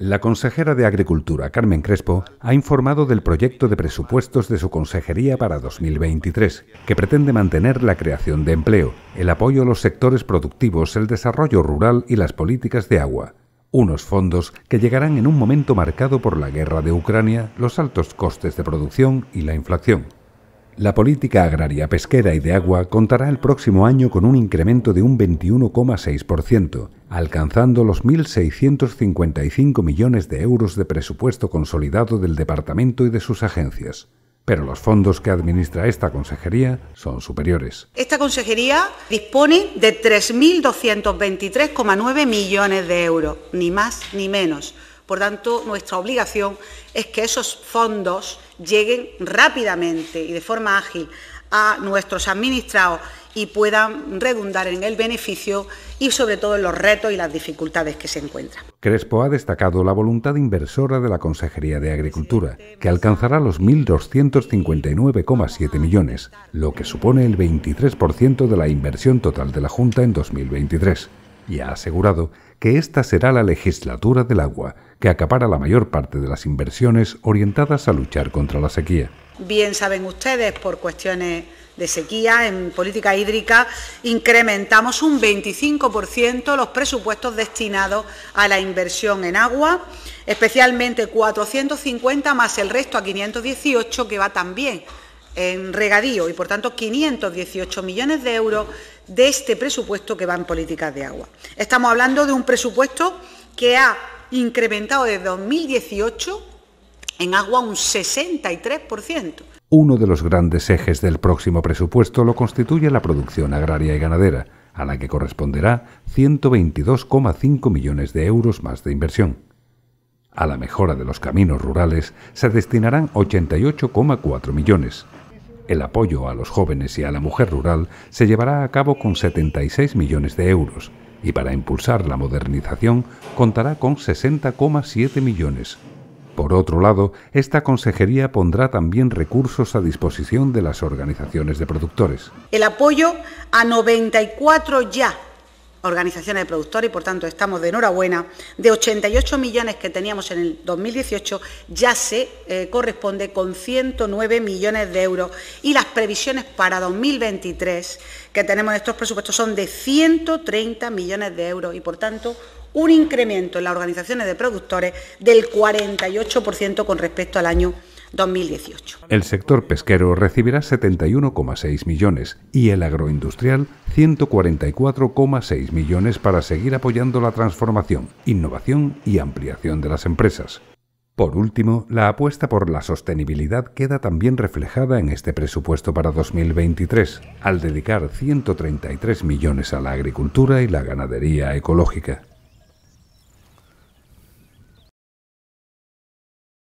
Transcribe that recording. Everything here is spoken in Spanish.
La consejera de Agricultura, Carmen Crespo, ha informado del proyecto de presupuestos de su consejería para 2023, que pretende mantener la creación de empleo, el apoyo a los sectores productivos, el desarrollo rural y las políticas de agua. Unos fondos que llegarán en un momento marcado por la guerra de Ucrania, los altos costes de producción y la inflación. La política agraria, pesquera y de agua contará el próximo año con un incremento de un 21,6%, alcanzando los 1.655 millones de euros de presupuesto consolidado del departamento y de sus agencias. Pero los fondos que administra esta consejería son superiores. Esta consejería dispone de 3.223,9 millones de euros, ni más ni menos por tanto, nuestra obligación es que esos fondos lleguen rápidamente y de forma ágil a nuestros administrados y puedan redundar en el beneficio y sobre todo en los retos y las dificultades que se encuentran. Crespo ha destacado la voluntad inversora de la Consejería de Agricultura, que alcanzará los 1.259,7 millones, lo que supone el 23% de la inversión total de la Junta en 2023 y ha asegurado que esta será la legislatura del agua, que acapara la mayor parte de las inversiones orientadas a luchar contra la sequía. Bien saben ustedes, por cuestiones de sequía en política hídrica, incrementamos un 25% los presupuestos destinados a la inversión en agua, especialmente 450 más el resto a 518 que va también en regadío y, por tanto, 518 millones de euros de este presupuesto que va en políticas de agua. Estamos hablando de un presupuesto que ha incrementado desde 2018 en agua un 63%. Uno de los grandes ejes del próximo presupuesto lo constituye la producción agraria y ganadera, a la que corresponderá 122,5 millones de euros más de inversión. A la mejora de los caminos rurales se destinarán 88,4 millones, el apoyo a los jóvenes y a la mujer rural se llevará a cabo con 76 millones de euros y para impulsar la modernización contará con 60,7 millones. Por otro lado, esta consejería pondrá también recursos a disposición de las organizaciones de productores. El apoyo a 94 ya organizaciones de productores y por tanto estamos de enhorabuena, de 88 millones que teníamos en el 2018 ya se eh, corresponde con 109 millones de euros y las previsiones para 2023 que tenemos en estos presupuestos son de 130 millones de euros y por tanto un incremento en las organizaciones de productores del 48% con respecto al año 2018. El sector pesquero recibirá 71,6 millones y el agroindustrial 144,6 millones para seguir apoyando la transformación, innovación y ampliación de las empresas. Por último, la apuesta por la sostenibilidad queda también reflejada en este presupuesto para 2023, al dedicar 133 millones a la agricultura y la ganadería ecológica.